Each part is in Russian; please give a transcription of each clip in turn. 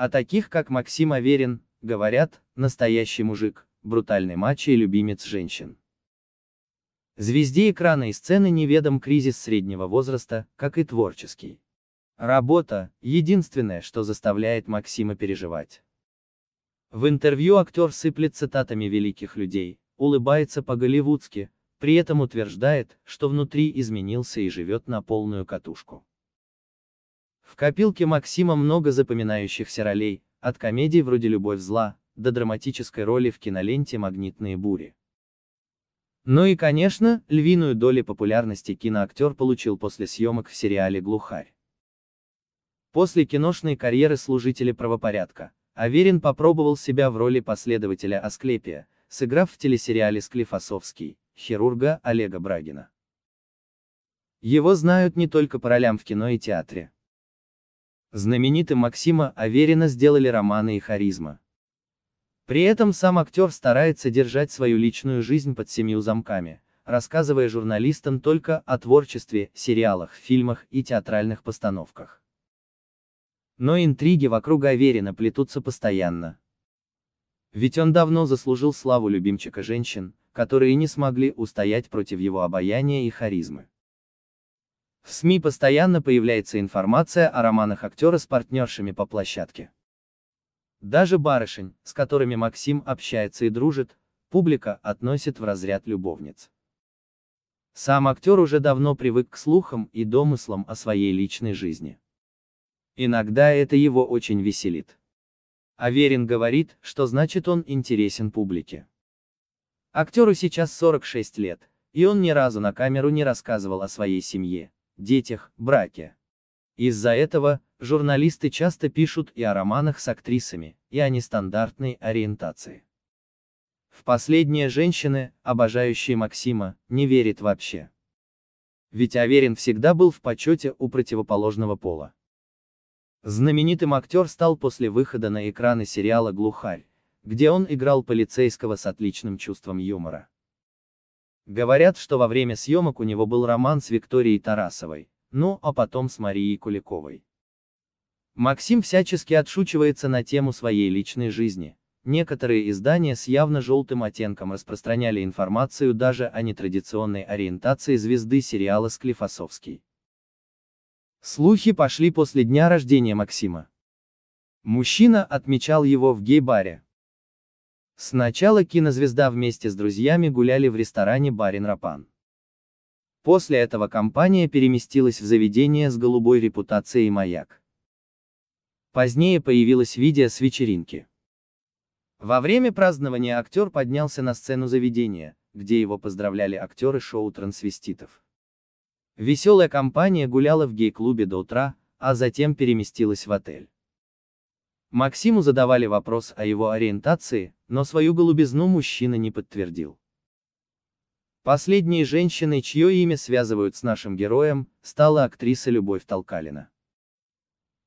О а таких, как Максим Аверин, говорят, настоящий мужик, брутальный мачо и любимец женщин. Звезде экрана и сцены неведом кризис среднего возраста, как и творческий. Работа – единственное, что заставляет Максима переживать. В интервью актер сыплет цитатами великих людей, улыбается по-голливудски, при этом утверждает, что внутри изменился и живет на полную катушку. В копилке Максима много запоминающихся ролей, от комедий вроде «Любовь зла», до драматической роли в киноленте «Магнитные бури». Ну и, конечно, львиную долю популярности киноактер получил после съемок в сериале «Глухарь». После киношной карьеры служителя правопорядка, Аверин попробовал себя в роли последователя Асклепия, сыграв в телесериале «Склифосовский», хирурга Олега Брагина. Его знают не только по ролям в кино и театре. Знаменитым Максима Аверина сделали романы и харизма. При этом сам актер старается держать свою личную жизнь под семью замками, рассказывая журналистам только о творчестве, сериалах, фильмах и театральных постановках. Но интриги вокруг Аверина плетутся постоянно. Ведь он давно заслужил славу любимчика женщин, которые не смогли устоять против его обаяния и харизмы. В СМИ постоянно появляется информация о романах актера с партнершами по площадке. Даже барышень, с которыми Максим общается и дружит, публика относит в разряд любовниц. Сам актер уже давно привык к слухам и домыслам о своей личной жизни. Иногда это его очень веселит. Аверин говорит, что значит он интересен публике. Актеру сейчас 46 лет, и он ни разу на камеру не рассказывал о своей семье, детях, браке. Из-за этого, журналисты часто пишут и о романах с актрисами, и о нестандартной ориентации. В последние женщины, обожающие Максима, не верит вообще. Ведь Аверин всегда был в почете у противоположного пола. Знаменитым актер стал после выхода на экраны сериала «Глухарь», где он играл полицейского с отличным чувством юмора. Говорят, что во время съемок у него был роман с Викторией Тарасовой, ну, а потом с Марией Куликовой. Максим всячески отшучивается на тему своей личной жизни. Некоторые издания с явно желтым оттенком распространяли информацию даже о нетрадиционной ориентации звезды сериала Склифосовский. Слухи пошли после дня рождения Максима. Мужчина отмечал его в гей-баре, Сначала кинозвезда вместе с друзьями гуляли в ресторане «Барин Рапан». После этого компания переместилась в заведение с голубой репутацией «Маяк». Позднее появилось видео с вечеринки. Во время празднования актер поднялся на сцену заведения, где его поздравляли актеры шоу трансвеститов. Веселая компания гуляла в гей-клубе до утра, а затем переместилась в отель. Максиму задавали вопрос о его ориентации, но свою голубизну мужчина не подтвердил. Последней женщиной, чье имя связывают с нашим героем, стала актриса Любовь Толкалина.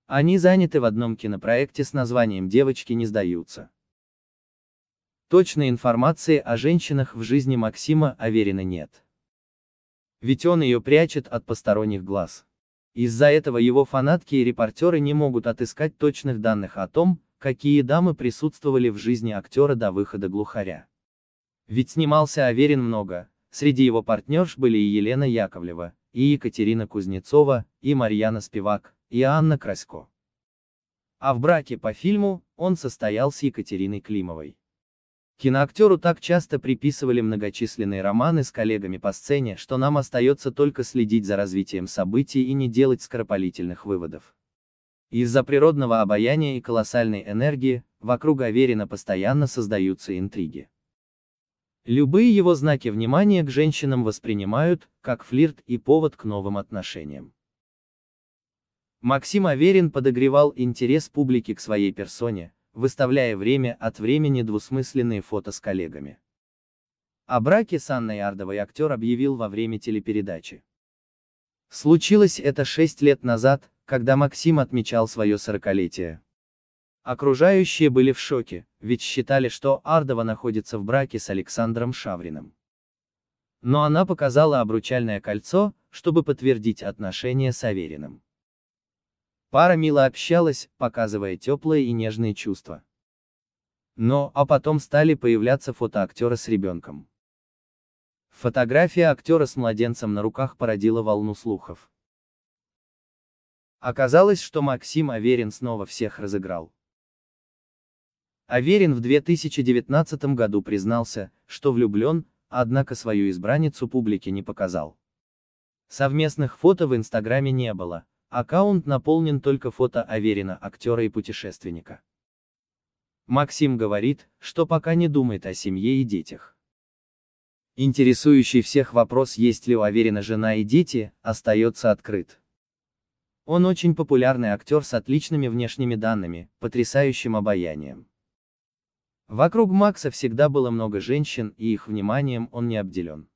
Они заняты в одном кинопроекте с названием «Девочки не сдаются». Точной информации о женщинах в жизни Максима Аверина нет. Ведь он ее прячет от посторонних глаз. Из-за этого его фанатки и репортеры не могут отыскать точных данных о том, какие дамы присутствовали в жизни актера до выхода глухаря. Ведь снимался Аверин много, среди его партнерш были и Елена Яковлева, и Екатерина Кузнецова, и Марьяна Спивак, и Анна Красько. А в браке по фильму он состоял с Екатериной Климовой. Киноактеру так часто приписывали многочисленные романы с коллегами по сцене, что нам остается только следить за развитием событий и не делать скоропалительных выводов. Из-за природного обаяния и колоссальной энергии, вокруг Аверина постоянно создаются интриги. Любые его знаки внимания к женщинам воспринимают, как флирт и повод к новым отношениям. Максим Аверин подогревал интерес публики к своей персоне, выставляя время от времени двусмысленные фото с коллегами. О браке с Анной Ардовой актер объявил во время телепередачи. Случилось это шесть лет назад, когда Максим отмечал свое сорокалетие. Окружающие были в шоке, ведь считали, что Ардова находится в браке с Александром Шавриным. Но она показала обручальное кольцо, чтобы подтвердить отношения с Авериным. Пара мило общалась, показывая теплые и нежные чувства. Но, а потом стали появляться фото актера с ребенком. Фотография актера с младенцем на руках породила волну слухов. Оказалось, что Максим Аверин снова всех разыграл. Аверин в 2019 году признался, что влюблен, однако свою избранницу публике не показал. Совместных фото в Инстаграме не было, аккаунт наполнен только фото Аверина, актера и путешественника. Максим говорит, что пока не думает о семье и детях. Интересующий всех вопрос, есть ли у Аверина жена и дети, остается открыт. Он очень популярный актер с отличными внешними данными, потрясающим обаянием. Вокруг Макса всегда было много женщин, и их вниманием он не обделен.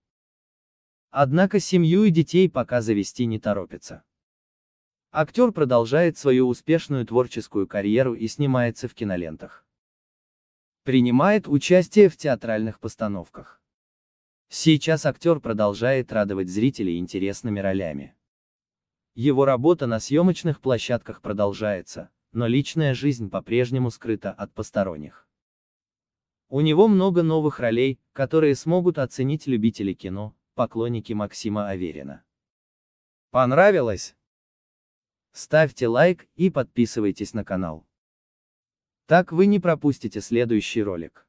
Однако семью и детей пока завести не торопится. Актер продолжает свою успешную творческую карьеру и снимается в кинолентах. Принимает участие в театральных постановках. Сейчас актер продолжает радовать зрителей интересными ролями. Его работа на съемочных площадках продолжается, но личная жизнь по-прежнему скрыта от посторонних. У него много новых ролей, которые смогут оценить любители кино, поклонники Максима Аверина. Понравилось? Ставьте лайк и подписывайтесь на канал. Так вы не пропустите следующий ролик.